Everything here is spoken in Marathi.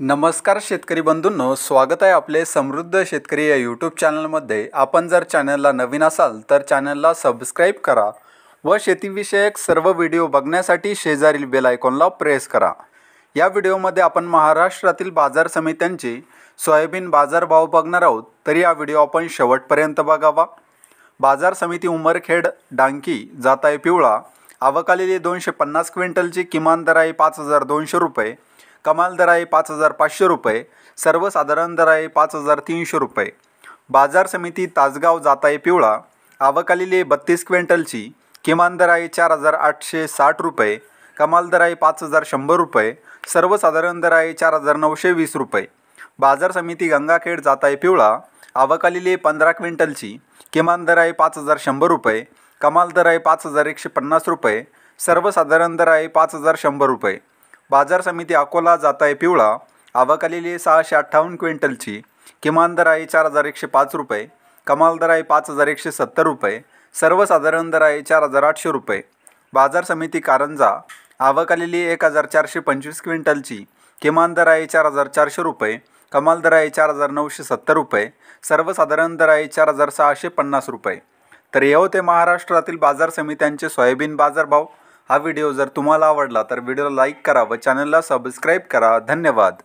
नमस्कार शेतकरी बंधूंनो स्वागत आहे आपले समृद्ध शेतकरी या यूट्यूब चॅनलमध्ये आपण जर चॅनलला नवीन असाल तर चॅनलला सबस्क्राईब करा व शेतीविषयक सर्व व्हिडिओ बघण्यासाठी शेजारील बेल आयकॉनला प्रेस करा या व्हिडिओमध्ये आपण महाराष्ट्रातील बाजार समित्यांची सोयाबीन बाजारभाव बघणार आहोत तरी हा व्हिडिओ आपण शेवटपर्यंत बघावा बाजार समिती उमरखेड डांकी जाताय पिवळा आवकालेली दोनशे पन्नास क्विंटलची किमान दर आहे पाच हजार दोनशे रुपये कमाल दर आहे पाच हजार पाचशे रुपये सर्वसाधारण दर आहे पाच हजार तीनशे रुपये बाजार समिती तासगाव आहे पिवळा आवकालेली बत्तीस क्विंटलची किमान दर आहे चार हजार आठशे साठ रुपये कमाल दर आहे पाच हजार शंभर रुपये सर्वसाधारण दर आहे चार हजार नऊशे वीस रुपये बाजार समिती गंगाखेड आहे पिवळा आवकालेली पंधरा क्विंटलची किमान दर आहे पाच हजार शंभर रुपये कमाल दर आहे पाच हजार एकशे पन्नास रुपये सर्वसाधारण दर आहे पाच हजार शंभर रुपये बाजार समिती अकोला आहे पिवळा आवक आलेली सहाशे अठ्ठावन्न क्विंटलची किमान दर आहे चार हजार एकशे पाच रुपये कमाल दर आहे पाच हजार एकशे सत्तर रुपये सर्वसाधारण दर आहे चार हजार आठशे रुपये बाजार समिती कारंजा आवक आलेली एक हजार चारशे पंचवीस क्विंटलची किमान दर आहे चार हजार चारशे रुपये कमाल दर आहे चार हजार नऊशे सत्तर रुपये सर्वसाधारण दर आहे चार हजार सहाशे पन्नास रुपये तर हे होते महाराष्ट्रातील बाजार समित्यांचे सोयाबीन बाजारभाव हा व्हिडिओ जर तुम्हाला आवडला तर व्हिडिओला लाईक करा व चॅनलला सबस्क्राईब करा धन्यवाद